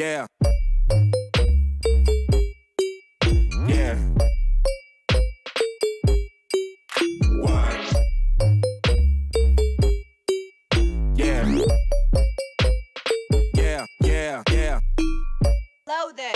Yeah. Yeah. Yeah. Yeah, yeah, yeah. Hello there.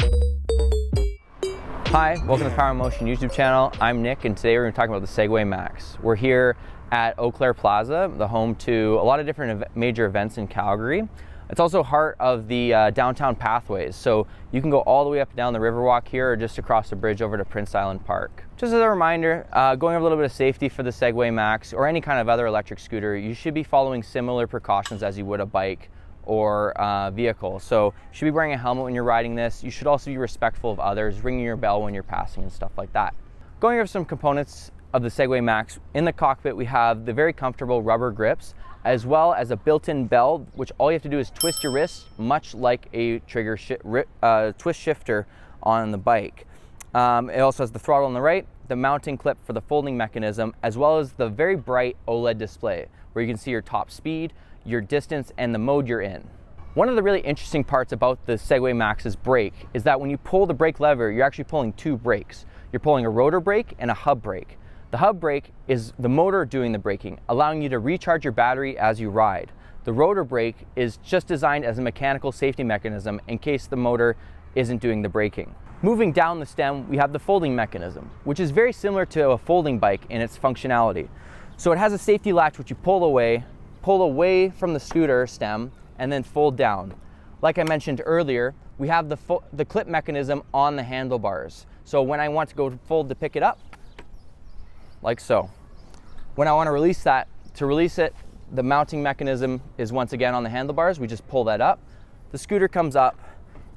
Hi, welcome yeah. to Power Motion YouTube channel. I'm Nick, and today we're going to be talking about the Segway Max. We're here at Eau Claire Plaza, the home to a lot of different major events in Calgary. It's also heart of the uh, downtown pathways, so you can go all the way up and down the Riverwalk here or just across the bridge over to Prince Island Park. Just as a reminder, uh, going over a little bit of safety for the Segway Max or any kind of other electric scooter, you should be following similar precautions as you would a bike or uh, vehicle. So you should be wearing a helmet when you're riding this. You should also be respectful of others, ringing your bell when you're passing and stuff like that. Going over some components of the Segway Max, in the cockpit we have the very comfortable rubber grips as well as a built-in bell, which all you have to do is twist your wrist, much like a trigger uh, twist shifter on the bike. Um, it also has the throttle on the right, the mounting clip for the folding mechanism, as well as the very bright OLED display, where you can see your top speed, your distance, and the mode you're in. One of the really interesting parts about the Segway Max's brake is that when you pull the brake lever, you're actually pulling two brakes. You're pulling a rotor brake and a hub brake. The hub brake is the motor doing the braking, allowing you to recharge your battery as you ride. The rotor brake is just designed as a mechanical safety mechanism in case the motor isn't doing the braking. Moving down the stem, we have the folding mechanism, which is very similar to a folding bike in its functionality. So it has a safety latch which you pull away, pull away from the scooter stem, and then fold down. Like I mentioned earlier, we have the, the clip mechanism on the handlebars. So when I want to go fold to pick it up, like so. When I wanna release that, to release it, the mounting mechanism is once again on the handlebars. We just pull that up. The scooter comes up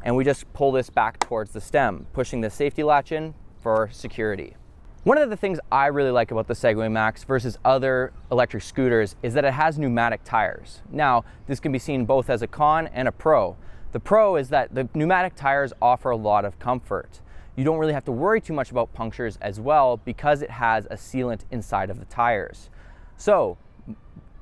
and we just pull this back towards the stem, pushing the safety latch in for security. One of the things I really like about the Segway Max versus other electric scooters is that it has pneumatic tires. Now, this can be seen both as a con and a pro. The pro is that the pneumatic tires offer a lot of comfort you don't really have to worry too much about punctures as well because it has a sealant inside of the tires. So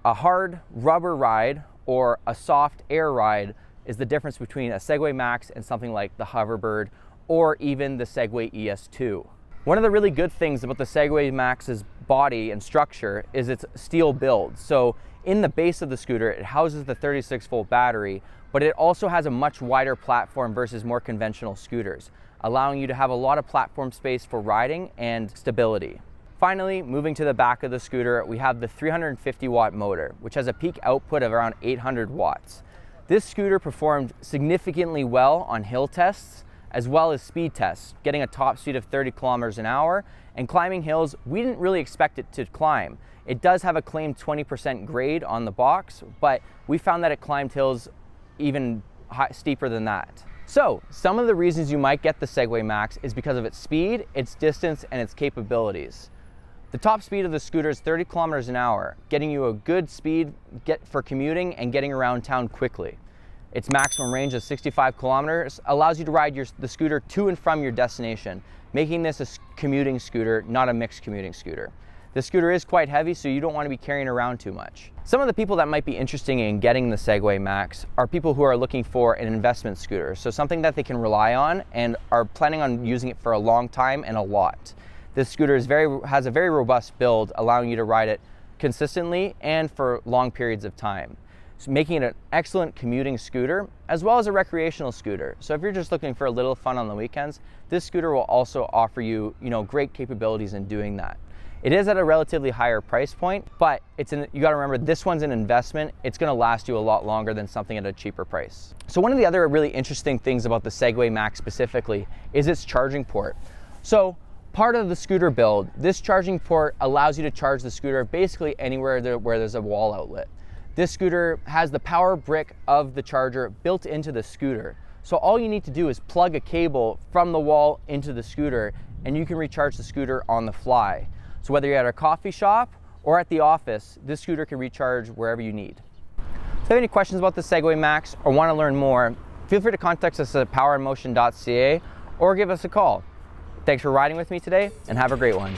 a hard rubber ride or a soft air ride is the difference between a Segway Max and something like the Hoverbird or even the Segway ES2. One of the really good things about the Segway Max's body and structure is its steel build. So in the base of the scooter, it houses the 36 volt battery, but it also has a much wider platform versus more conventional scooters allowing you to have a lot of platform space for riding and stability. Finally, moving to the back of the scooter, we have the 350 watt motor, which has a peak output of around 800 watts. This scooter performed significantly well on hill tests as well as speed tests, getting a top speed of 30 kilometers an hour and climbing hills we didn't really expect it to climb. It does have a claimed 20% grade on the box, but we found that it climbed hills even steeper than that. So some of the reasons you might get the Segway Max is because of its speed, its distance, and its capabilities. The top speed of the scooter is 30 kilometers an hour, getting you a good speed get for commuting and getting around town quickly. Its maximum range of 65 kilometers allows you to ride your, the scooter to and from your destination, making this a commuting scooter, not a mixed commuting scooter. The scooter is quite heavy, so you don't wanna be carrying around too much. Some of the people that might be interested in getting the Segway Max are people who are looking for an investment scooter, so something that they can rely on and are planning on using it for a long time and a lot. This scooter is very, has a very robust build, allowing you to ride it consistently and for long periods of time. So making it an excellent commuting scooter as well as a recreational scooter. So if you're just looking for a little fun on the weekends, this scooter will also offer you, you know, great capabilities in doing that. It is at a relatively higher price point, but it's an, you gotta remember this one's an investment. It's gonna last you a lot longer than something at a cheaper price. So one of the other really interesting things about the Segway Max specifically is its charging port. So part of the scooter build, this charging port allows you to charge the scooter basically anywhere there, where there's a wall outlet. This scooter has the power brick of the charger built into the scooter. So all you need to do is plug a cable from the wall into the scooter and you can recharge the scooter on the fly. So whether you're at a coffee shop or at the office, this scooter can recharge wherever you need. if you have any questions about the Segway Max or want to learn more, feel free to contact us at powerandmotion.ca or give us a call. Thanks for riding with me today and have a great one.